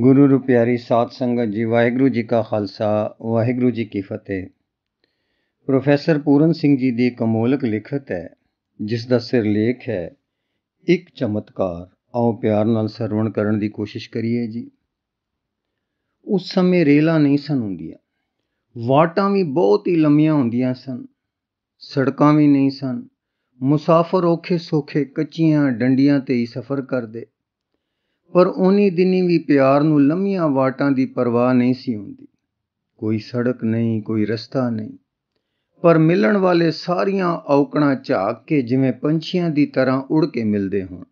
ਗੁਰੂ ਰੁਪਿਆਰੀ ਸਾਧ ਸੰਗਤ ਜੀ ਵਾਹਿਗੁਰੂ ਜੀ ਕਾ ਖਾਲਸਾ ਵਾਹਿਗੁਰੂ ਜੀ ਕੀ ਫਤਿਹ ਪ੍ਰੋਫੈਸਰ ਪੂਰਨ ਸਿੰਘ ਜੀ ਦੀ ਕਮੋਲਕ ਲਿਖਤ ਹੈ ਜਿਸ ਦਾ ਸਿਰਲੇਖ ਹੈ ਇੱਕ ਚਮਤਕਾਰ ਆਓ ਪਿਆਰ ਨਾਲ ਸਰਵਣ ਕਰਨ ਦੀ ਕੋਸ਼ਿਸ਼ ਕਰੀਏ ਜੀ ਉਸ ਸਮੇਂ ਰੇਲਾਂ ਨਹੀਂ ਸਨ ਹੁੰਦੀਆਂ ਵਾਟਾਂ ਵੀ ਬਹੁਤ ਹੀ ਲੰਮੀਆਂ ਹੁੰਦੀਆਂ ਸਨ ਸੜਕਾਂ ਵੀ ਨਹੀਂ ਸਨ ਮੁਸਾਫਰ ਔਖੇ ਸੋਖੇ ਕੱਚੀਆਂ ਡੰਡੀਆਂ ਤੇ ਹੀ ਸਫ਼ਰ ਕਰਦੇ ਪਰ ਉਨੀ ਦਿਨੀ ਵੀ ਪਿਆਰ ਨੂੰ ਲੰਮੀਆਂ ਵਾਟਾਂ ਦੀ ਪਰਵਾਹ ਨਹੀਂ ਸੀ ਹੁੰਦੀ ਕੋਈ ਸੜਕ ਨਹੀਂ ਕੋਈ ਰਸਤਾ ਨਹੀਂ ਪਰ ਮਿਲਣ ਵਾਲੇ ਸਾਰੀਆਂ ਔਕੜਾਂ ਝਾਕ ਕੇ ਜਿਵੇਂ ਪੰਛੀਆਂ ਦੀ ਤਰ੍ਹਾਂ ਉੜ ਕੇ ਮਿਲਦੇ ਹੋਣ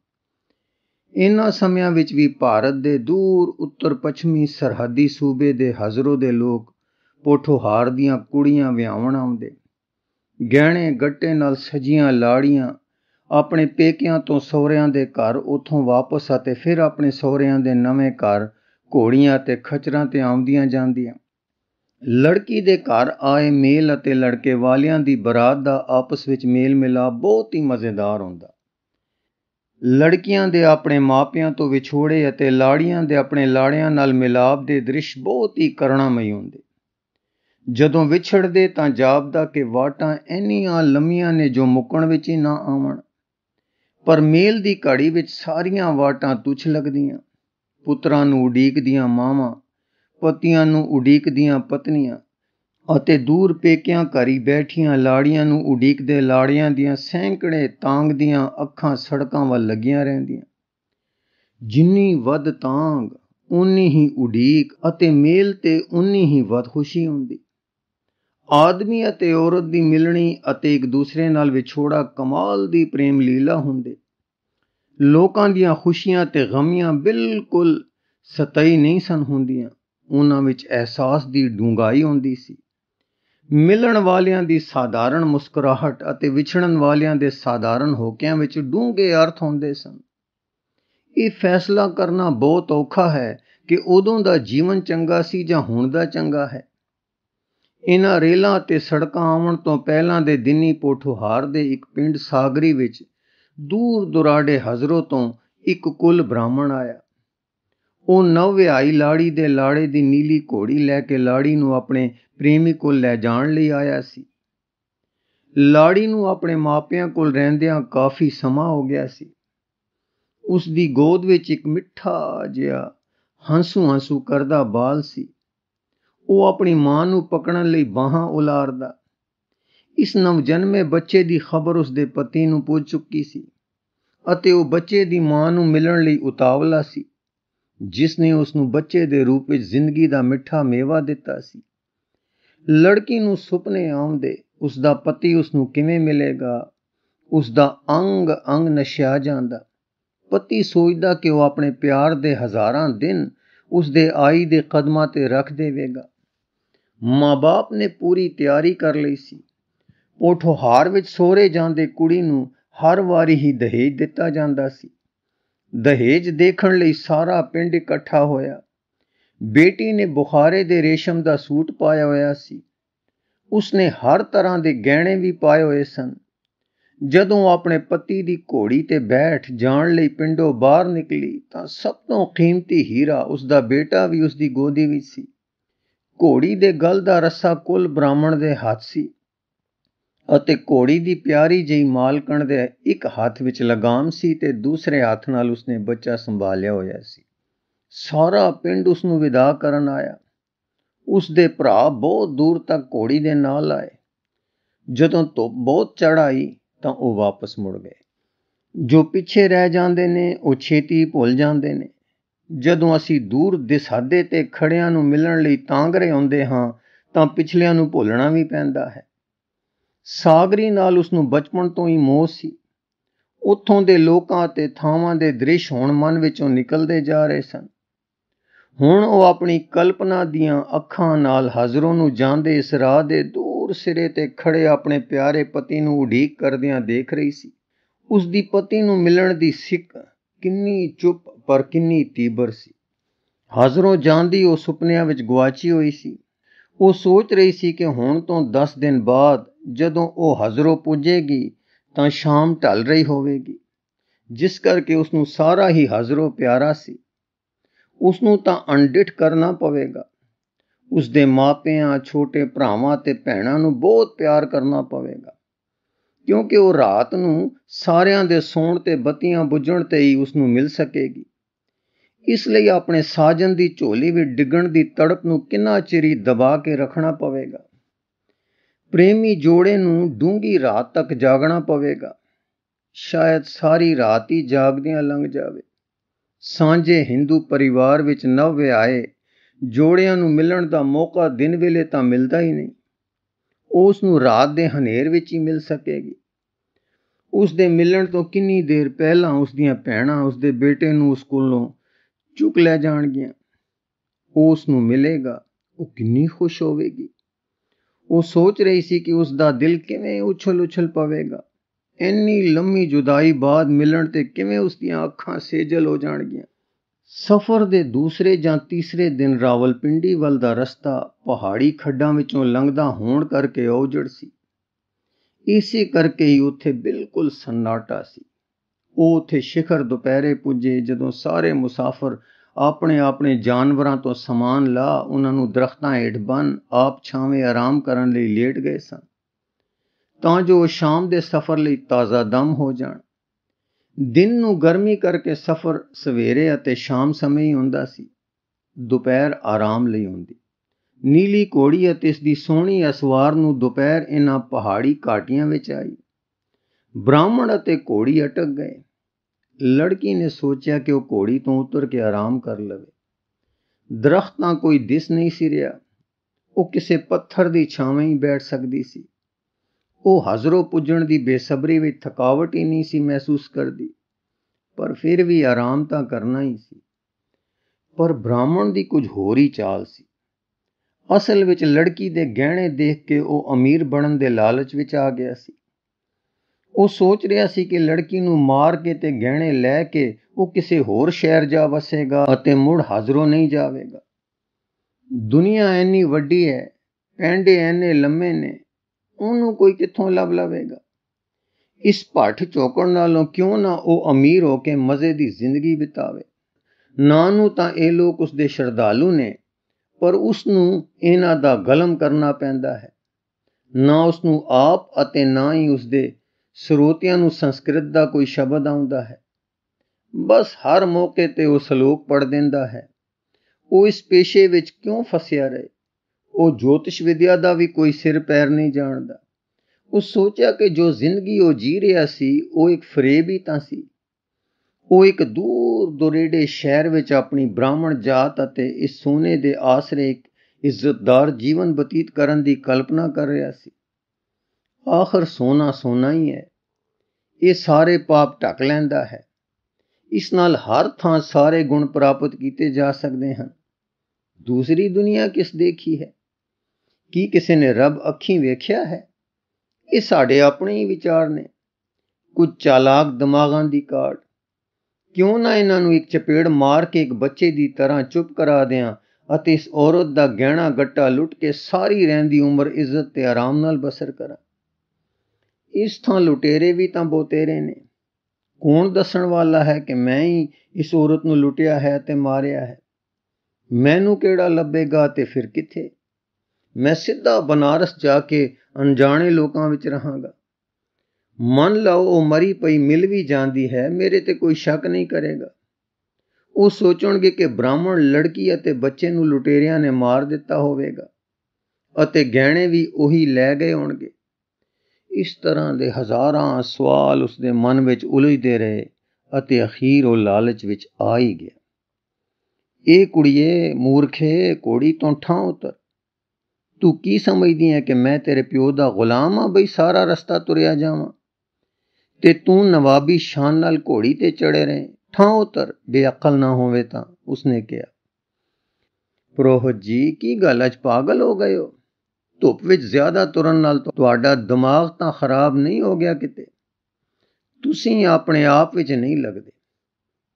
ਇਨ੍ਹਾਂ ਸਮਿਆਂ ਵਿੱਚ ਵੀ ਭਾਰਤ ਦੇ ਦੂਰ ਉੱਤਰ ਪੱਛਮੀ ਸਰਹੱਦੀ ਸੂਬੇ ਦੇ ਹਜ਼ਰੋ ਦੇ ਲੋਕ ਪੋਠੋਹਾਰ ਦੀਆਂ ਕੁੜੀਆਂ ਵਿਆਹਣ ਆਉਂਦੇ ਗਹਿਣੇ ਗੱਟੇ ਨਾਲ ਸਜੀਆਂ ਲਾੜੀਆਂ ਆਪਣੇ ਪੇਕਿਆਂ ਤੋਂ ਸਹੁਰਿਆਂ ਦੇ ਘਰ ਉਥੋਂ ਵਾਪਸ ਅਤੇ ਫਿਰ ਆਪਣੇ ਸਹੁਰਿਆਂ ਦੇ ਨਵੇਂ ਘਰ ਘੋੜੀਆਂ ਤੇ ਖਚਰਾਂ ਤੇ ਆਉਂਦੀਆਂ ਜਾਂਦੀਆਂ ਲੜਕੀ ਦੇ ਘਰ ਆਏ ਮੇਲ ਅਤੇ ਲੜਕੇ ਵਾਲਿਆਂ ਦੀ ਬਰਾਤ ਦਾ ਆਪਸ ਵਿੱਚ ਮੇਲ ਮਿਲਾ ਬਹੁਤ ਹੀ ਮਜ਼ੇਦਾਰ ਹੁੰਦਾ ਲੜਕੀਆਂ ਦੇ ਆਪਣੇ ਮਾਪਿਆਂ ਤੋਂ ਵਿਛੋੜੇ ਅਤੇ ਲਾੜੀਆਂ ਦੇ ਆਪਣੇ ਲਾੜਿਆਂ ਨਾਲ ਮਿਲਾਪ ਦੇ ਦ੍ਰਿਸ਼ ਬਹੁਤ ਹੀ ਕਰਣਾਮਈ ਹੁੰਦੇ ਜਦੋਂ ਵਿਛੜਦੇ ਤਾਂ ਜਾਪਦਾ ਕਿ ਵਾਟਾਂ ਇੰਨੀਆਂ ਲੰਮੀਆਂ ਨੇ ਜੋ ਮੁੱਕਣ ਵਿੱਚ ਹੀ ਨਾ ਆਵਣ ਪਰ ਮੇਲ ਦੀ ਘੜੀ ਵਿੱਚ ਸਾਰੀਆਂ ਵਾਟਾਂ ਤੁਛ ਲੱਗਦੀਆਂ ਪੁੱਤਰਾਂ ਨੂੰ ਉਡੀਕਦੀਆਂ ਮਾਵਾਂ ਪਤੀਆਂ ਨੂੰ ਉਡੀਕਦੀਆਂ ਪਤਨੀਆਂ ਅਤੇ ਦੂਰ ਪੇਕਿਆਂ ਘਰੀ ਬੈਠੀਆਂ ਲਾੜੀਆਂ ਨੂੰ ਉਡੀਕਦੇ ਲਾੜੀਆਂ ਦੀਆਂ ਸੈਂਕੜੇ ਤਾਂਗ ਦੀਆਂ ਅੱਖਾਂ ਸੜਕਾਂ ਵੱਲ ਲੱਗੀਆਂ ਰਹਿੰਦੀਆਂ ਜਿੰਨੀ ਵੱਧ ਤਾਂਗ ਉਨੀ ਹੀ ਉਡੀਕ ਅਤੇ ਮੇਲ ਤੇ ਉਨੀ ਹੀ ਵੱਧ ਖੁਸ਼ੀ ਹੁੰਦੀ ਆਦਮੀ ਅਤੇ ਔਰਤ ਦੀ ਮਿਲਣੀ ਅਤੇ ਇੱਕ ਦੂਸਰੇ ਨਾਲ ਵਿਛੋੜਾ ਕਮਾਲ ਦੀ ਪ੍ਰੇਮ ਲੀਲਾ ਹੁੰਦੇ ਲੋਕਾਂ ਦੀਆਂ ਖੁਸ਼ੀਆਂ ਤੇ ਗਮੀਆਂ ਬਿਲਕੁਲ ਸਤਈ ਨਹੀਂ ਸਨ ਹੁੰਦੀਆਂ ਉਹਨਾਂ ਵਿੱਚ ਅਹਿਸਾਸ ਦੀ ਡੂੰਘਾਈ ਹੁੰਦੀ ਸੀ ਮਿਲਣ ਵਾਲਿਆਂ ਦੀ ਸਾਧਾਰਨ ਮੁਸਕਰਾਹਟ ਅਤੇ ਵਿਛੜਨ ਵਾਲਿਆਂ ਦੇ ਸਾਧਾਰਨ ਹੋਕਿਆਂ ਵਿੱਚ ਡੂੰਘੇ ਅਰਥ ਹੁੰਦੇ ਸਨ ਇਹ ਫੈਸਲਾ ਕਰਨਾ ਬਹੁਤ ਔਖਾ ਹੈ ਕਿ ਉਦੋਂ ਦਾ ਜੀਵਨ ਚੰਗਾ ਸੀ ਜਾਂ ਹੁਣ ਦਾ ਚੰਗਾ ਹੈ ਇਹਨਾਂ ਰੇਲਾਂ ਤੇ ਸੜਕਾਂ ਆਉਣ ਤੋਂ ਪਹਿਲਾਂ ਦੇ ਦਿਨੀ ਪੋਠੋਹਾਰ ਦੇ ਇੱਕ ਪਿੰਡ ਸਾਗਰੀ ਵਿੱਚ ਦੂਰ ਦੁਰਾਡੇ ਹਜ਼ਰੋ ਤੋਂ ਇੱਕ ਕੁਲ ਬ੍ਰਾਹਮਣ ਆਇਆ ਉਹ ਨਵ ਵਿਆਹੀ ਲਾੜੀ ਦੇ ਲਾੜੇ ਦੀ ਨੀਲੀ ਘੋੜੀ ਲੈ ਕੇ ਲਾੜੀ ਨੂੰ ਆਪਣੇ ਪ੍ਰੇਮੀ ਕੋਲ ਲੈ ਜਾਣ ਲਈ ਆਇਆ ਸੀ ਲਾੜੀ ਨੂੰ ਆਪਣੇ ਮਾਪਿਆਂ ਕੋਲ ਰਹਿੰਦਿਆਂ ਕਾਫੀ ਸਮਾਂ ਹੋ ਗਿਆ ਸੀ ਉਸ ਦੀ ਗੋਦ ਵਿੱਚ ਇੱਕ ਮਿੱਠਾ ਜਿਹਾ ਹੰਸੂ ਹੰਸੂ ਕਰਦਾ ਬਾਲ ਸੀ ਉਹ ਆਪਣੀ ਮਾਂ ਨੂੰ ਪਕੜਨ ਲਈ ਬਾਹਾਂ ਉਲਾਰਦਾ ਇਸ ਨਵਜਨਮੇ ਬੱਚੇ ਦੀ ਖਬਰ ਉਸ ਦੇ ਪਤੀ ਨੂੰ ਪੁੱਜ ਚੁੱਕੀ ਸੀ ਅਤੇ ਉਹ ਬੱਚੇ ਦੀ ਮਾਂ ਨੂੰ ਮਿਲਣ ਲਈ ਉਤਾਵਲਾ ਸੀ ਜਿਸ ਨੇ ਉਸ ਨੂੰ ਬੱਚੇ ਦੇ ਰੂਪ ਵਿੱਚ ਜ਼ਿੰਦਗੀ ਦਾ ਮਿੱਠਾ ਮੇਵਾ ਦਿੱਤਾ ਸੀ ਲੜਕੀ ਨੂੰ ਸੁਪਨੇ ਆਉਂਦੇ ਉਸ ਦਾ ਪਤੀ ਉਸ ਨੂੰ ਕਿਵੇਂ ਮਿਲੇਗਾ ਉਸ ਦਾ ਅੰਗ ਅੰਗ ਨਸ਼ਿਆ ਜਾਂਦਾ ਪਤੀ ਸੋਚਦਾ ਕਿ ਉਹ ਆਪਣੇ ਪਿਆਰ ਦੇ ਹਜ਼ਾਰਾਂ ਦਿਨ ਉਸ ਦੇ ਆਈ ਦੇ ਕਦਮਾਂ ਤੇ ਰੱਖ ਦੇਵੇਗਾ ਮਾਂ-ਬਾਪ ਨੇ ਪੂਰੀ ਤਿਆਰੀ ਕਰ ਲਈ ਸੀ ਪੋਠੋਹਾਰ ਵਿੱਚ ਸੋਹਰੇ ਜਾਂਦੇ ਕੁੜੀ ਨੂੰ ਹਰ ਵਾਰੀ ਹੀ ਦਹੇਜ ਦਿੱਤਾ ਜਾਂਦਾ ਸੀ ਦਹੇਜ ਦੇਖਣ ਲਈ ਸਾਰਾ ਪਿੰਡ ਇਕੱਠਾ ਹੋਇਆ ਬੇਟੀ ਨੇ ਬੁਖਾਰੇ ਦੇ ਰੇਸ਼ਮ ਦਾ ਸੂਟ ਪਾਇਆ ਹੋਇਆ ਸੀ ਉਸਨੇ ਹਰ ਤਰ੍ਹਾਂ ਦੇ ਗਹਿਣੇ ਵੀ ਪਾਏ ਹੋਏ ਸਨ ਜਦੋਂ ਆਪਣੇ ਪਤੀ ਦੀ ਘੋੜੀ ਤੇ ਬੈਠ ਜਾਣ ਲਈ ਪਿੰਡੋਂ ਬਾਹਰ ਨਿਕਲੀ ਤਾਂ ਸਭ ਤੋਂ ਕੀਮਤੀ ਹੀਰਾ ਉਸ ਦਾ ਬੇਟਾ ਵੀ ਉਸ ਦੀ ਗੋਦੀ ਵਿੱਚ ਸੀ ਘੋੜੀ ਦੇ ਗਲ ਦਾ ਰੱਸਾ ਕੁੱਲ ਬ੍ਰਾਹਮਣ ਦੇ ਹੱਥ ਸੀ ਅਤੇ ਘੋੜੀ ਦੀ ਪਿਆਰੀ ਜਿਹੀ ਮਾਲਕਣ ਦੇ ਇੱਕ ਹੱਥ ਵਿੱਚ ਲਗਾਮ ਸੀ ਤੇ ਦੂਸਰੇ ਹੱਥ ਨਾਲ ਉਸਨੇ ਬੱਚਾ ਸੰਭਾਲਿਆ ਹੋਇਆ ਸੀ ਸਾਰਾ ਪਿੰਡ ਉਸ ਨੂੰ ਵਿਦਾ ਕਰਨ ਆਇਆ ਉਸ ਦੇ ਭਰਾ ਬਹੁਤ ਦੂਰ ਤੱਕ ਘੋੜੀ ਦੇ ਨਾਲ ਆਏ ਜਦੋਂ ਤੋਂ ਬਹੁਤ ਚੜਾਈ ਤਾਂ ਉਹ ਵਾਪਸ ਮੁੜ ਗਏ ਜੋ ਪਿੱਛੇ ਰਹਿ ਜਾਂਦੇ ਨੇ ਉਹ ਛੇਤੀ ਭੁੱਲ ਜਾਂਦੇ ਨੇ ਜਦੋਂ ਅਸੀਂ ਦੂਰ ਦਿਸਾਦੇ ਤੇ ਖੜਿਆਂ ਨੂੰ ਮਿਲਣ ਲਈ ਤਾਂਗਰੇ ਹੁੰਦੇ ਹਾਂ ਤਾਂ ਪਿਛਲਿਆਂ ਨੂੰ ਭੁੱਲਣਾ ਵੀ ਪੈਂਦਾ ਹੈ ਸਾਗਰੀ ਨਾਲ ਉਸ ਨੂੰ ਬਚਪਨ ਤੋਂ ਹੀ ਮੋਹ ਸੀ ਉੱਥੋਂ ਦੇ ਲੋਕਾਂ ਤੇ ਥਾਵਾਂ ਦੇ ਦ੍ਰਿਸ਼ ਹੁਣ ਮਨ ਵਿੱਚੋਂ ਨਿਕਲਦੇ ਜਾ ਰਹੇ ਸਨ ਹੁਣ ਉਹ ਆਪਣੀ ਕਲਪਨਾ ਦੀਆਂ ਅੱਖਾਂ ਨਾਲ ਹਜ਼ਰੋਂ ਨੂੰ ਜਾਂਦੇ ਇਸ ਰਾਹ ਦੇ ਦੂਰ ਸਿਰੇ ਤੇ ਖੜੇ ਆਪਣੇ ਪਿਆਰੇ ਪਤੀ ਨੂੰ ਉਡੀਕ ਕਰਦਿਆਂ ਦੇਖ ਰਹੀ ਸੀ ਉਸ ਦੀ ਪਤੀ ਨੂੰ ਮਿਲਣ ਦੀ ਸਿੱਕ ਕਿੰਨੀ ਚੁੱਪ ਪਰ ਕਿੰਨੀ ਤੀਬਰ ਸੀ ਹਾਜ਼ਰੋਂ ਜਾਂਦੀ ਉਹ ਸੁਪਨਿਆਂ ਵਿੱਚ ਗਵਾਚੀ ਹੋਈ ਸੀ ਉਹ ਸੋਚ ਰਹੀ ਸੀ ਕਿ ਹੁਣ ਤੋਂ 10 ਦਿਨ ਬਾਅਦ ਜਦੋਂ ਉਹ ਹਾਜ਼ਰੋਂ ਪੁੱਜੇਗੀ ਤਾਂ ਸ਼ਾਮ ਢਲ ਰਹੀ ਹੋਵੇਗੀ ਜਿਸ ਕਰਕੇ ਉਸ ਨੂੰ ਸਾਰਾ ਹੀ ਹਾਜ਼ਰੋਂ ਪਿਆਰਾ ਸੀ ਉਸ ਨੂੰ ਤਾਂ ਅਣਡਿਠ ਕਰਨਾ ਪਵੇਗਾ ਉਸ ਦੇ ਮਾਪਿਆਂ ਛੋਟੇ ਭਰਾਵਾਂ ਤੇ ਭੈਣਾਂ ਨੂੰ ਬਹੁਤ ਪਿਆਰ ਕਰਨਾ ਪਵੇਗਾ ਕਿਉਂਕਿ ਉਹ ਰਾਤ ਨੂੰ ਸਾਰਿਆਂ ਦੇ ਸੌਣ ਤੇ ਬੱਤੀਆਂ ਬੁਝਣ ਤੇ ਹੀ ਉਸ ਨੂੰ ਮਿਲ ਸਕੇਗੀ ਇਸ ਲਈ ਆਪਣੇ ਸਾਜਨ ਦੀ ਝੋਲੀ ਵਿੱਚ ਡਿੱਗਣ ਦੀ ਤੜਪ ਨੂੰ ਕਿੰਨਾ ਚਿਰੀ ਦਬਾ ਕੇ ਰੱਖਣਾ ਪਵੇਗਾ ਪ੍ਰੇਮੀ ਜੋੜੇ ਨੂੰ ਡੂੰਗੀ ਰਾਤ ਤੱਕ ਜਾਗਣਾ ਪਵੇਗਾ ਸ਼ਾਇਦ ਸਾਰੀ ਰਾਤ ਹੀ ਜਾਗਦਿਆਂ ਲੰਘ ਜਾਵੇ ਸਾਂਝੇ Hindu ਪਰਿਵਾਰ ਵਿੱਚ ਨਵ ਵਿਆਹੇ ਜੋੜਿਆਂ ਨੂੰ ਮਿਲਣ ਦਾ ਮੌਕਾ ਦਿਨ ਵੇਲੇ ਤਾਂ ਮਿਲਦਾ ਹੀ ਨਹੀਂ ਉਸ ਨੂੰ ਰਾਤ ਦੇ ਹਨੇਰ ਵਿੱਚ ਹੀ ਮਿਲ ਸਕੇਗੀ ਉਸ ਦੇ ਮਿਲਣ ਤੋਂ ਕਿੰਨੀ ਦੇਰ ਪਹਿਲਾਂ ਉਸ ਦੀਆਂ ਭੈਣਾਂ ਉਸ ਦੇ ਬੇਟੇ ਨੂੰ ਸਕੂਲੋਂ ਚੁੱਕ ਲੈ ਜਾਣਗੀਆਂ ਉਸ ਨੂੰ ਮਿਲੇਗਾ ਉਹ ਕਿੰਨੀ ਖੁਸ਼ ਹੋਵੇਗੀ ਉਹ ਸੋਚ ਰਹੀ ਸੀ ਕਿ ਉਸ ਦਾ ਦਿਲ ਕਿਵੇਂ ਉਛਲ-ਉਛਲ ਪਵੇਗਾ ਇੰਨੀ ਲੰਮੀ ਜੁਦਾਈ ਬਾਅਦ ਮਿਲਣ ਤੇ ਕਿਵੇਂ ਉਸ ਦੀਆਂ ਅੱਖਾਂ ਸੇਜਲ ਹੋ ਜਾਣਗੀਆਂ ਸਫ਼ਰ ਦੇ ਦੂਸਰੇ ਜਾਂ ਤੀਸਰੇ ਦਿਨ ਰਾਵਲਪਿੰਡੀ ਵੱਲ ਦਾ ਰਸਤਾ ਪਹਾੜੀ ਖੱਡਾਂ ਵਿੱਚੋਂ ਲੰਘਦਾ ਹੋਣ ਕਰਕੇ ਔਜੜ ਸੀ ਇਸੇ ਕਰਕੇ ਹੀ ਉੱਥੇ ਬਿਲਕੁਲ ਸੰਨਾਟਾ ਸੀ ਉਹ ਉੱਥੇ ਸ਼ਿਖਰ ਦੁਪਹਿਰੇ ਪੁੱਜੇ ਜਦੋਂ ਸਾਰੇ ਮੁਸਾਫਰ ਆਪਣੇ ਆਪਣੇ ਜਾਨਵਰਾਂ ਤੋਂ ਸਮਾਨ ਲਾ ਉਹਨਾਂ ਨੂੰ ਦਰਖਤਾਂ ਹੇਠ ਬੰਨ ਆਪ ਛਾਵੇਂ ਆਰਾਮ ਕਰਨ ਲਈ ਲੇਟ ਗਏ ਸਨ ਤਾਂ ਜੋ ਸ਼ਾਮ ਦੇ ਸਫ਼ਰ ਲਈ ਤਾਜ਼ਾ ਦਮ ਹੋ ਜਾਣ ਦਿਨ ਨੂੰ ਗਰਮੀ ਕਰਕੇ ਸਫ਼ਰ ਸਵੇਰੇ ਅਤੇ ਸ਼ਾਮ ਸਮੇਂ ਹੀ ਹੁੰਦਾ ਸੀ ਦੁਪਹਿਰ ਆਰਾਮ ਲਈ ਹੁੰਦੀ ਨੀਲੀ ਕੋੜੀ ਅਤੇ ਇਸ ਦੀ ਸੋਹਣੀ ਅਸਵਾਰ ਨੂੰ ਦੁਪਹਿਰ ਇਹਨਾਂ ਪਹਾੜੀ ਕਾਟੀਆਂ ਵਿੱਚ ਆਈ ਬ੍ਰਾਹਮਣ ਅਤੇ ਕੋੜੀ اٹਕ ਗਏ ਲੜਕੀ ਨੇ ਸੋਚਿਆ ਕਿ ਉਹ ਕੋੜੀ ਤੋਂ ਉਤਰ ਕੇ ਆਰਾਮ ਕਰ ਲਵੇ ਦਰਖਤਾਂ ਕੋਈ ਦਿਸ ਨਹੀਂ ਸੀ ਰਿਹਾ ਉਹ ਕਿਸੇ ਪੱਥਰ ਦੀ ਛਾਵੇਂ ਹੀ ਬੈਠ ਸਕਦੀ ਸੀ ਉਹ ਹਜ਼ਰੋ ਪੁੱਜਣ ਦੀ ਬੇਸਬਰੀ ਵਿੱਚ ਥਕਾਵਟ ਹੀ ਨਹੀਂ ਸੀ ਮਹਿਸੂਸ ਕਰਦੀ ਪਰ ਫਿਰ ਵੀ ਆਰਾਮ ਤਾਂ ਕਰਨਾ ਹੀ ਸੀ ਪਰ ਬ੍ਰਾਹਮਣ ਦੀ ਕੁਝ ਹੋਰ ਹੀ ਚਾਲ ਸੀ ਅਸਲ ਵਿੱਚ ਲੜਕੀ ਦੇ ਗਹਿਣੇ ਦੇਖ ਕੇ ਉਹ ਅਮੀਰ ਬਣਨ ਦੇ ਲਾਲਚ ਵਿੱਚ ਆ ਗਿਆ ਸੀ ਉਹ ਸੋਚ ਰਿਹਾ ਸੀ ਕਿ ਲੜਕੀ ਨੂੰ ਮਾਰ ਕੇ ਤੇ ਗਹਿਣੇ ਲੈ ਕੇ ਉਹ ਕਿਸੇ ਹੋਰ ਸ਼ਹਿਰ ਜਾ ਵਸੇਗਾ ਅਤੇ ਮੁੜ ਹਜ਼ਰੋ ਨਹੀਂ ਜਾਵੇਗਾ ਦੁਨੀਆ ਐਨੀ ਵੱਡੀ ਹੈ ਪੈਂਡੇ ਐਨੇ ਲੰਮੇ ਨੇ ਉਹਨੂੰ ਕੋਈ ਕਿੱਥੋਂ ਲੱਭ ਲਵੇਗਾ ਇਸ ਭੱਠ ਚੋਕਣ ਨਾਲੋਂ ਕਿਉਂ ਨਾ ਉਹ ਅਮੀਰ ਹੋ ਕੇ ਮਜ਼ੇ ਦੀ ਜ਼ਿੰਦਗੀ ਬਿਤਾਵੇ ਨਾ ਨੂੰ ਤਾਂ ਇਹ ਲੋਕ ਉਸ ਦੇ ਸ਼ਰਧਾਲੂ ਨੇ ਪਰ ਉਸ ਨੂੰ ਇਹਨਾਂ ਦਾ ਗਲਮ ਕਰਨਾ ਪੈਂਦਾ ਹੈ ਨਾ ਉਸ ਨੂੰ ਆਪ ਅਤੇ ਨਾ ਹੀ ਉਸ ਦੇ ਸਰੋਤਿਆਂ ਨੂੰ ਸੰਸਕ੍ਰਿਤ ਦਾ ਕੋਈ ਸ਼ਬਦ ਆਉਂਦਾ ਹੈ ਬਸ ਹਰ ਮੌਕੇ ਤੇ ਉਹ ਸ਼ਲੋਕ ਪੜ ਦਿੰਦਾ ਹੈ ਉਹ ਇਸ ਪੇਸ਼ੇ ਵਿੱਚ ਕਿਉਂ ਫਸਿਆ ਰਹੇ ਉਹ ਜੋਤਿਸ਼ ਵਿਦਿਆ ਦਾ ਵੀ ਕੋਈ ਸਿਰ ਪੈਰ ਨਹੀਂ ਜਾਣਦਾ ਉਹ ਸੋਚਿਆ ਕਿ ਜੋ ਜ਼ਿੰਦਗੀ ਉਹ ਜੀ ਰਿਹਾ ਸੀ ਉਹ ਇੱਕ ਫਰੇਬ ਹੀ ਤਾਂ ਸੀ ਉਹ ਇੱਕ ਦੂਰ ਦੁਰੇੜੇ ਸ਼ਹਿਰ ਵਿੱਚ ਆਪਣੀ ਬ੍ਰਾਹਮਣ ਜਾਤ ਅਤੇ ਇਸ ਸੋਨੇ ਦੇ ਆਸਰੇ ਇੱਕ ਇੱਜ਼ਤਦਾਰ ਜੀਵਨ ਬਤੀਤ ਕਰਨ ਦੀ ਕਲਪਨਾ ਕਰ ਰਿਹਾ ਸੀ ਆਖਰ ਸੋਨਾ ਸੋਨਾ ਹੀ ਹੈ ਇਹ ਸਾਰੇ ਪਾਪ ਢੱਕ ਲੈਂਦਾ ਹੈ ਇਸ ਨਾਲ ਹਰ ਥਾਂ ਸਾਰੇ ਗੁਣ ਪ੍ਰਾਪਤ ਕੀਤੇ ਜਾ ਸਕਦੇ ਹਨ ਦੂਸਰੀ ਦੁਨੀਆ ਕਿਸ ਦੇਖੀ ਹੈ ਕੀ ਕਿਸੇ ਨੇ ਰੱਬ ਅੱਖੀਂ ਵੇਖਿਆ ਹੈ ਇਹ ਸਾਡੇ ਆਪਣੇ ਹੀ ਵਿਚਾਰ ਨੇ ਕੁਝ ਚਾਲਾਕ ਦਿਮਾਗਾਂ ਦੀ ਕਾਟ ਕਿਉਂ ਨਾ ਇਹਨਾਂ ਨੂੰ ਇੱਕ ਚਪੇੜ ਮਾਰ ਕੇ ਇੱਕ ਬੱਚੇ ਦੀ ਤਰ੍ਹਾਂ ਚੁੱਪ ਕਰਾ ਦਿਆਂ ਅਤੇ ਇਸ ਔਰਤ ਦਾ ਗਹਿਣਾ ਗੱਟਾ ਲੁੱਟ ਕੇ ਸਾਰੀ ਰਹਿੰਦੀ ਉਮਰ ਇੱਜ਼ਤ ਤੇ ਆਰਾਮ ਨਾਲ ਬਸਰ ਕਰਾਂ ਇਸ ਥਾਂ ਲੁਟੇਰੇ ਵੀ ਤਾਂ ਬੋਤੇਰੇ ਨੇ ਕੌਣ ਦੱਸਣ ਵਾਲਾ ਹੈ ਕਿ ਮੈਂ ਹੀ ਇਸ ਔਰਤ ਨੂੰ ਲੁੱਟਿਆ ਹੈ ਤੇ ਮਾਰਿਆ ਹੈ ਮੈਨੂੰ ਕਿਹੜਾ ਲੱਭੇਗਾ ਤੇ ਫਿਰ ਕਿੱਥੇ ਮੈਂ ਸਿੱਧਾ ਬਨਾਰਸ ਜਾ ਕੇ ਅਣਜਾਣੇ ਲੋਕਾਂ ਵਿੱਚ ਰਹਾਂਗਾ ਮੰਨ ਲਓ ਉਹ ਮਰੀ ਪਈ ਮਿਲ ਵੀ ਜਾਂਦੀ ਹੈ ਮੇਰੇ ਤੇ ਕੋਈ ਸ਼ੱਕ ਨਹੀਂ ਕਰੇਗਾ ਉਹ ਸੋਚਣਗੇ ਕਿ ਬ੍ਰਾਹਮਣ ਲੜਕੀ ਅਤੇ ਬੱਚੇ ਨੂੰ ਲੁਟੇਰਿਆਂ ਨੇ ਮਾਰ ਦਿੱਤਾ ਹੋਵੇਗਾ ਅਤੇ ਗਹਿਣੇ ਵੀ ਉਹੀ ਲੈ ਗਏ ਹੋਣਗੇ ਇਸ ਤਰ੍ਹਾਂ ਦੇ ਹਜ਼ਾਰਾਂ ਸਵਾਲ ਉਸਦੇ ਮਨ ਵਿੱਚ ਉਲਝਦੇ ਰਹੇ ਅਤੇ ਅਖੀਰ ਉਹ ਲਾਲਚ ਵਿੱਚ ਆ ਹੀ ਗਿਆ ਇਹ ਕੁੜੀਏ ਮੂਰਖੇ ਕੋੜੀ ਤੋਂ ਠਾਂ ਉਤਰ ਤੂੰ ਕੀ ਸਮਝਦੀ ਹੈ ਕਿ ਮੈਂ ਤੇਰੇ ਪਿਓ ਦਾ ਗੁਲਾਮ ਆ ਬਈ ਸਾਰਾ ਰਸਤਾ ਤੁਰਿਆ ਜਾਵਾਂ ਤੇ ਤੂੰ ਨਵਾਬੀ ਸ਼ਾਨ ਨਾਲ ਘੋੜੀ ਤੇ ਚੜੇ ਰਹੇ ਠਾਂ ਉਤਰ ਬੇਅਕਲ ਨਾ ਹੋਵੇ ਤਾਂ ਉਸਨੇ ਕਿਹਾ ਪ੍ਰੋਹਤ ਜੀ ਕੀ ਗੱਲ ਅਜ ਪਾਗਲ ਹੋ ਗਏ ਹੋ ਧੁੱਪ ਵਿੱਚ ਜ਼ਿਆਦਾ ਤੁਰਨ ਨਾਲ ਤੁਹਾਡਾ ਦਿਮਾਗ ਤਾਂ ਖਰਾਬ ਨਹੀਂ ਹੋ ਗਿਆ ਕਿਤੇ ਤੁਸੀਂ ਆਪਣੇ ਆਪ ਵਿੱਚ ਨਹੀਂ ਲੱਗਦੇ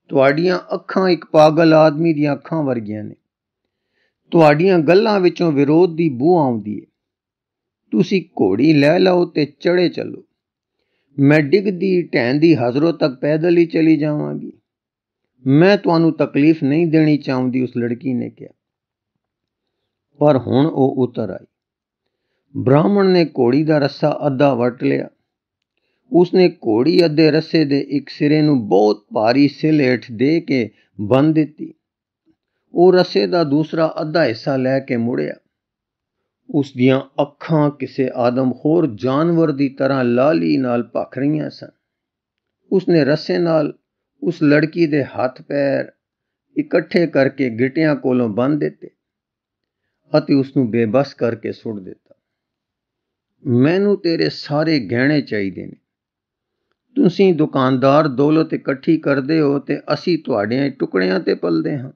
ਤੁਹਾਡੀਆਂ ਅੱਖਾਂ ਇੱਕ ਪਾਗਲ ਆਦਮੀ ਦੀਆਂ ਅੱਖਾਂ ਵਰਗੀਆਂ ਨੇ ਤੁਹਾਡੀਆਂ ਗੱਲਾਂ ਵਿੱਚੋਂ ਵਿਰੋਧ ਦੀ ਬੂ ਆਉਂਦੀ ਹੈ ਤੁਸੀਂ ਘੋੜੀ ਲੈ ਲਓ ਤੇ ਚੜੇ ਚੱਲੋ ਮੈਂ ਡਿੱਗਦੀ ਦੀ ਹਜ਼ਰੋ ਤੱਕ ਪੈਦਲ ਹੀ ਚਲੀ ਜਾਵਾਂਗੀ ਮੈਂ ਤੁਹਾਨੂੰ ਤਕਲੀਫ ਨਹੀਂ ਦੇਣੀ ਚਾਹੁੰਦੀ ਉਸ ਲੜਕੀ ਨੇ ਕਿਹਾ ਪਰ ਹੁਣ ਉਹ ਉਤਰ ਆਈ ਬ੍ਰਾਹਮਣ ਨੇ ਘੋੜੀ ਦਾ ਰੱਸਾ ਅੱਧਾ ਵਟ ਲਿਆ ਉਸਨੇ ਘੋੜੀ ਅੱਧੇ ਰੱਸੇ ਦੇ ਇੱਕ ਸਿਰੇ ਨੂੰ ਬਹੁਤ ਭਾਰੀ ਸਿਲੇਠ ਦੇ ਕੇ ਬੰਨ ਦਿੱਤੀ ਉਹ ਰਸੇ ਦਾ ਦੂਸਰਾ ਅੱਧਾ ਹਿੱਸਾ ਲੈ ਕੇ ਮੁੜਿਆ ਉਸ ਦੀਆਂ ਅੱਖਾਂ ਕਿਸੇ ਆਦਮ ਹੋਰ ਜਾਨਵਰ ਦੀ ਤਰ੍ਹਾਂ ਲਾਲੀ ਨਾਲ ਭਖ ਰਹੀਆਂ ਸਨ ਉਸਨੇ ਰਸੇ ਨਾਲ ਉਸ ਲੜਕੀ ਦੇ ਹੱਥ ਪੈਰ ਇਕੱਠੇ ਕਰਕੇ ਗਿਟਿਆਂ ਕੋਲੋਂ ਬੰਨ ਦਿੱਤੇ ਅਤੇ ਉਸ ਨੂੰ ਬੇਬਸ ਕਰਕੇ ਸੁੱਟ ਦਿੱਤਾ ਮੈਨੂੰ ਤੇਰੇ ਸਾਰੇ ਗਹਿਣੇ ਚਾਹੀਦੇ ਨੇ ਤੁਸੀਂ ਦੁਕਾਨਦਾਰ ਦੌਲਤ ਇਕੱਠੀ ਕਰਦੇ ਹੋ ਤੇ ਅਸੀਂ ਤੁਹਾਡੇ ਟੁਕੜਿਆਂ ਤੇ ਪਲਦੇ ਹਾਂ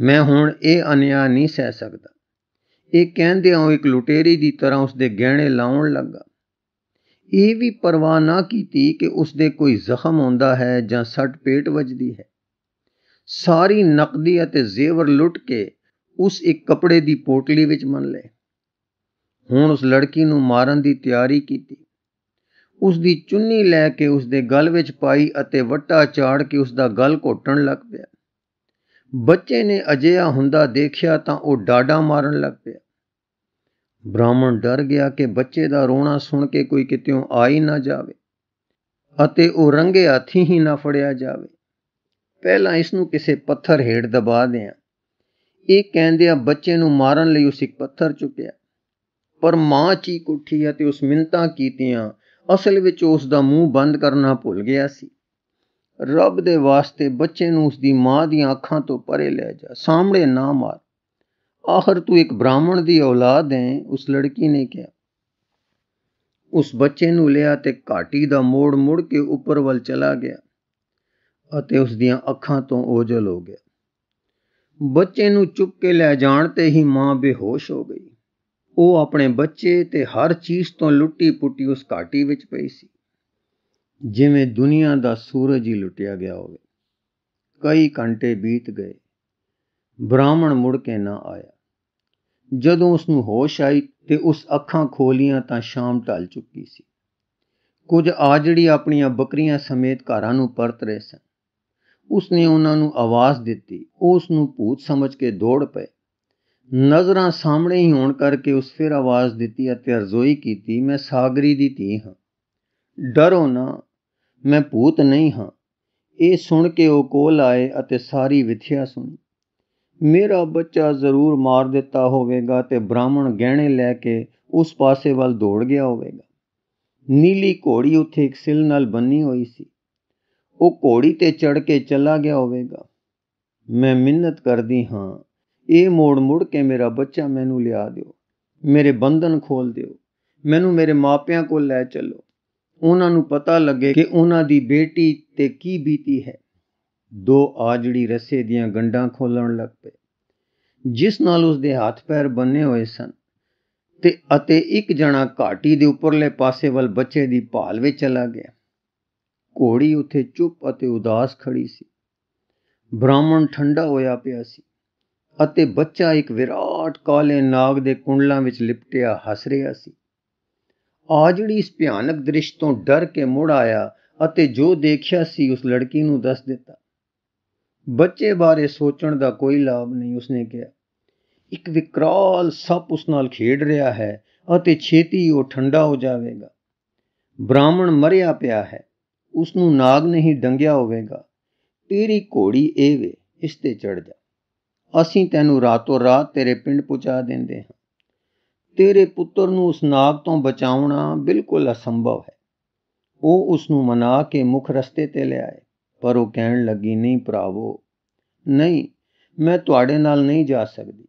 ਮੈਂ ਹੁਣ ਇਹ ਅਨਿਆ ਨਹੀਂ ਸਹਿ ਸਕਦਾ ਇਹ ਕਹਿੰਦੇ ਆਉ ਇੱਕ ਲੁਟੇਰੀ ਦੀ ਤਰ੍ਹਾਂ ਉਸ ਦੇ ਗਹਿਣੇ ਲਾਉਣ ਲੱਗਾ ਇਹ ਵੀ ਪਰਵਾਹ ਨਾ ਕੀਤੀ ਕਿ ਉਸ ਦੇ ਕੋਈ ਜ਼ਖਮ ਹੁੰਦਾ ਹੈ ਜਾਂ ਸੱਟ ਪੇਟ ਵੱਜਦੀ ਹੈ ਸਾਰੀ ਨਕਦੀ ਅਤੇ ਜ਼ੇਵਰ ਲੁੱਟ ਕੇ ਉਸ ਇੱਕ ਕਪੜੇ ਦੀ ਪੋਟਲੀ ਵਿੱਚ ਮੰਨ ਲਏ ਹੁਣ ਉਸ ਲੜਕੀ ਨੂੰ ਮਾਰਨ ਦੀ ਤਿਆਰੀ ਕੀਤੀ ਉਸ ਦੀ ਚੁੰਨੀ ਲੈ ਕੇ ਉਸ ਦੇ ਗਲ ਵਿੱਚ ਪਾਈ ਅਤੇ ਵੱਟਾ ਝਾੜ ਕੇ ਉਸ ਦਾ ਗਲ ਘੋਟਣ ਲੱਗ ਪਿਆ ਬੱਚੇ ਨੇ ਅਜਿਹਾ ਹੁੰਦਾ ਦੇਖਿਆ ਤਾਂ ਉਹ ਡਾਡਾ ਮਾਰਨ ਲੱਗ ਪਿਆ ਬ੍ਰਾਹਮਣ ਡਰ ਗਿਆ ਕਿ ਬੱਚੇ ਦਾ ਰੋਣਾ ਸੁਣ ਕੇ ਕੋਈ ਕਿਤਿਓਂ ਆ ਹੀ ਨਾ ਜਾਵੇ ਅਤੇ ਉਹ ਰੰਗੇ ਹੱਥੀ ਹੀ ਨਾ ਫੜਿਆ ਜਾਵੇ ਪਹਿਲਾਂ ਇਸ ਨੂੰ ਕਿਸੇ ਪੱਥਰ ਹੇਠ ਦਬਾ ਦਿਆਂ ਇਹ ਕਹਿੰਦੇ ਆ ਬੱਚੇ ਨੂੰ ਮਾਰਨ ਲਈ ਉਸ ਇੱਕ ਪੱਥਰ ਚੁੱਕਿਆ ਪਰ ਮਾਂ ਚੀਕ ਉੱਠੀ ਅਤੇ ਉਸ ਮਿੰਤਾ ਕੀਤੀਆਂ ਅਸਲ ਵਿੱਚ ਉਸ ਦਾ ਮੂੰਹ ਬੰਦ ਕਰਨਾ ਭੁੱਲ ਗਿਆ ਸੀ ਰੱਬ ਦੇ ਵਾਸਤੇ ਬੱਚੇ ਨੂੰ ਉਸ ਦੀ ਮਾਂ ਦੀਆਂ ਅੱਖਾਂ ਤੋਂ ਪਰੇ ਲੈ ਜਾ ਸਾਹਮਣੇ ਨਾ ਮਾਰ ਆਖਰ ਤੂੰ ਇੱਕ ਬ੍ਰਾਹਮਣ ਦੀ ਔਲਾਦ ਹੈ ਉਸ ਲੜਕੀ ਨੇ ਕਿਹਾ ਉਸ ਬੱਚੇ ਨੂੰ ਲਿਆ ਤੇ ਘਾਟੀ ਦਾ ਮੋੜ ਮੁੜ ਕੇ ਉੱਪਰ ਵੱਲ ਚਲਾ ਗਿਆ ਅਤੇ ਉਸ ਦੀਆਂ ਅੱਖਾਂ ਤੋਂ ਓਝਲ ਹੋ ਗਿਆ ਬੱਚੇ ਨੂੰ ਚੁੱਕ ਕੇ ਲੈ ਜਾਣ ਤੇ ਹੀ ਮਾਂ ਬੇਹੋਸ਼ ਹੋ ਗਈ ਉਹ ਆਪਣੇ ਬੱਚੇ ਤੇ ਹਰ ਚੀਜ਼ ਤੋਂ ਲੁੱਟੀ ਪੁੱਟੀ ਉਸ ਘਾਟੀ ਵਿੱਚ ਪਈ ਸੀ ਜਿਵੇਂ ਦੁਨੀਆ ਦਾ ਸੂਰਜ ਹੀ ਲੁੱਟਿਆ ਗਿਆ ਹੋਵੇ ਕਈ ਘੰਟੇ ਬੀਤ ਗਏ ਬ੍ਰਾਹਮਣ ਮੁੜ ਕੇ ਨਾ ਆਇਆ ਜਦੋਂ ਉਸ ਨੂੰ ਹੋਸ਼ ਆਈ ਤੇ ਉਸ ਅੱਖਾਂ ਖੋਲੀਆਂ ਤਾਂ ਸ਼ਾਮ ਢਲ ਚੁੱਕੀ ਸੀ ਕੁਝ ਆਜੜੀ ਆਪਣੀਆਂ ਬੱਕਰੀਆਂ ਸਮੇਤ ਘਰਾਂ ਨੂੰ ਪਰਤ ਰਹੇ ਸਨ ਉਸ ਨੇ ਉਹਨਾਂ ਨੂੰ ਆਵਾਜ਼ ਦਿੱਤੀ ਉਸ ਨੂੰ ਭੂਤ ਸਮਝ ਕੇ ਦੌੜ ਪਏ ਨਜ਼ਰਾਂ ਸਾਹਮਣੇ ਹੀ ਹੋਣ ਕਰਕੇ ਉਸ ਫਿਰ ਆਵਾਜ਼ ਦਿੱਤੀ ਅਤੇ ਅਰਜ਼ੋਈ ਕੀਤੀ ਮੈਂ ਸਾਗਰੀ ਦੀ ਧੀ ਹਾਂ ਡਰੋ ਨਾ ਮੈਂ ਭੂਤ ਨਹੀਂ ਹਾਂ ਇਹ ਸੁਣ ਕੇ ਉਹ ਕੋਲ ਆਏ ਅਤੇ ਸਾਰੀ ਵਿਥਿਆ ਸੁਣੀ ਮੇਰਾ ਬੱਚਾ ਜ਼ਰੂਰ ਮਾਰ ਦਿੱਤਾ ਹੋਵੇਗਾ ਤੇ ਬ੍ਰਾਹਮਣ ਗਹਿਣੇ ਲੈ ਕੇ ਉਸ ਪਾਸੇ ਵੱਲ ਦੌੜ ਗਿਆ ਹੋਵੇਗਾ ਨੀਲੀ ਘੋੜੀ ਉੱਥੇ ਇੱਕ ਸਿਲ ਨਾਲ ਬੰਨੀ ਹੋਈ ਸੀ ਉਹ ਘੋੜੀ ਤੇ ਚੜ ਕੇ ਚਲਾ ਗਿਆ ਹੋਵੇਗਾ ਮੈਂ ਮਿੰਨਤ ਕਰਦੀ ਹਾਂ ਇਹ ਮੋੜ ਮੁੜ ਕੇ ਮੇਰਾ ਬੱਚਾ ਮੈਨੂੰ ਲਿਆ ਦਿਓ ਮੇਰੇ ਬੰਧਨ ਖੋਲ ਦਿਓ ਮੈਨੂੰ ਮੇਰੇ ਮਾਪਿਆਂ ਕੋਲ ਲੈ ਚੱਲੋ ਉਹਨਾਂ ਨੂੰ ਪਤਾ ਲੱਗੇ ਕਿ ਉਹਨਾਂ ਦੀ ਬੇਟੀ ਤੇ ਕੀ ਬੀਤੀ ਹੈ ਦੋ ਆਜੜੀ ਰਸੇ ਦੀਆਂ ਗੰਡਾਂ ਖੋਲਣ ਲੱਗ ਪਏ ਜਿਸ ਨਾਲ ਉਸ ਦੇ ਹੱਥ ਪੈਰ ਬੰਨੇ ਹੋਏ ਸਨ ਤੇ ਅਤੇ ਇੱਕ ਜਣਾ ਘਾਟੀ ਦੇ ਉੱਪਰਲੇ ਪਾਸੇ ਵੱਲ ਬੱਚੇ ਦੀ ਭਾਲ ਵਿੱਚ ਚਲਾ ਗਿਆ ਘੋੜੀ ਉੱਥੇ ਚੁੱਪ ਅਤੇ ਉਦਾਸ ਖੜੀ ਸੀ ਬ੍ਰਾਹਮਣ ਠੰਡਾ ਹੋਇਆ ਪਿਆ ਸੀ ਅਤੇ ਬੱਚਾ ਇੱਕ ਵਿਰਾਟ ਕਾਲੇ ਨਾਗ ਦੇ ਕੁੰਡਲਾਂ ਵਿੱਚ ਲਿਪਟਿਆ ਹੱਸ ਰਿਹਾ ਸੀ ਜਿਹੜੀ ਇਸ ਭਿਆਨਕ ਦ੍ਰਿਸ਼ ਤੋਂ ਡਰ ਕੇ ਮੁੜ ਆਇਆ ਅਤੇ ਜੋ ਦੇਖਿਆ ਸੀ ਉਸ ਲੜਕੀ ਨੂੰ ਦੱਸ ਦਿੱਤਾ ਬੱਚੇ ਬਾਰੇ ਸੋਚਣ ਦਾ ਕੋਈ ਲਾਭ ਨਹੀਂ ਉਸਨੇ ਕਿਹਾ ਇੱਕ ਵਿਕਰਾਲ ਸੱਪ ਉਸ ਨਾਲ ਖੇਡ ਰਿਹਾ ਹੈ ਅਤੇ ਛੇਤੀ ਉਹ ਠੰਡਾ ਹੋ ਜਾਵੇਗਾ ਬ੍ਰਾਹਮਣ ਮਰਿਆ ਪਿਆ ਹੈ ਉਸ ਨੂੰ ਨਾਗ ਨਹੀਂ ਡੰਗਿਆ ਹੋਵੇਗਾ ਤੇਰੀ ਘੋੜੀ ਇਹ ਵੇ ਇਸ ਤੇ ਚੜ ਜਾ ਅਸੀਂ ਤੈਨੂੰ ਰਾਤੋਂ ਰਾਤ ਤੇਰੇ ਪਿੰਡ ਪਹੁੰਚਾ ਦਿੰਦੇ ਹਾਂ ਤੇਰੇ ਪੁੱਤਰ ਨੂੰ ਉਸ ਨਾਗ ਤੋਂ ਬਚਾਉਣਾ ਬਿਲਕੁਲ ਅਸੰਭਵ ਹੈ ਉਹ ਉਸ ਨੂੰ ਮਨਾ ਕੇ ਮੁੱਖ ਰਸਤੇ ਤੇ ਲਿਆਏ ਪਰ ਉਹ ਕਹਿਣ ਲੱਗੀ ਨਹੀਂ ਭਰਾਵੋ ਨਹੀਂ ਮੈਂ ਤੁਹਾਡੇ ਨਾਲ ਨਹੀਂ ਜਾ ਸਕਦੀ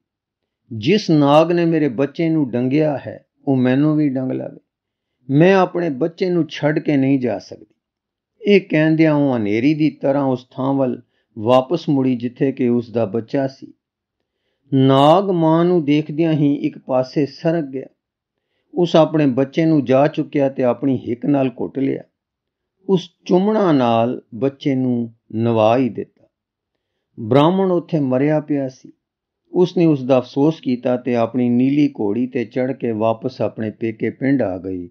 ਜਿਸ ਨਾਗ ਨੇ ਮੇਰੇ ਬੱਚੇ ਨੂੰ ਡੰਗਿਆ ਹੈ ਉਹ ਮੈਨੂੰ ਵੀ ਡੰਗ ਲਵੇ ਮੈਂ ਆਪਣੇ ਬੱਚੇ ਨੂੰ ਛੱਡ ਕੇ ਨਹੀਂ ਜਾ ਸਕਦੀ ਇਹ ਕਹਿੰਦਿਆਂ ਉਹ ਹਨੇਰੀ ਦੀ ਤਰ੍ਹਾਂ ਉਸ ਥਾਂ ਵੱਲ ਵਾਪਸ ਮੁੜੀ ਜਿੱਥੇ ਕਿ ਉਸ ਦਾ ਬੱਚਾ ਸੀ ਨਾਗ ਮਾਂ ਨੂੰ ਦੇਖਦਿਆਂ ਹੀ ਇੱਕ ਪਾਸੇ ਸਰਗ ਗਿਆ ਉਸ ਆਪਣੇ ਬੱਚੇ ਨੂੰ ਜਾ ਚੁੱਕਿਆ ਤੇ ਆਪਣੀ ਹਿੱਕ ਨਾਲ ਘੁੱਟ ਲਿਆ ਉਸ ਚੁੰਮਣਾ ਨਾਲ ਬੱਚੇ ਨੂੰ ਨਵਾ ਹੀ ਦਿੱਤਾ ਬ੍ਰਾਹਮਣ ਉੱਥੇ ਮਰਿਆ ਪਿਆ ਸੀ ਉਸ ਨੇ ਉਸ ਦਾ ਅਫਸੋਸ ਕੀਤਾ ਤੇ ਆਪਣੀ ਨੀਲੀ ਘੋੜੀ ਤੇ ਚੜ ਕੇ ਵਾਪਸ ਆਪਣੇ ਪੇਕੇ ਪਿੰਡ ਆ ਗਈ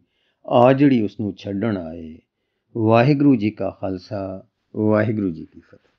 ਆ ਜਿਹੜੀ ਉਸ ਨੂੰ ਛੱਡਣ ਆਏ ਵਾਹਿਗੁਰੂ ਜੀ ਕਾ ਖਾਲਸਾ ਵਾਹਿਗੁਰੂ ਜੀ ਕੀ ਫਤਿਹ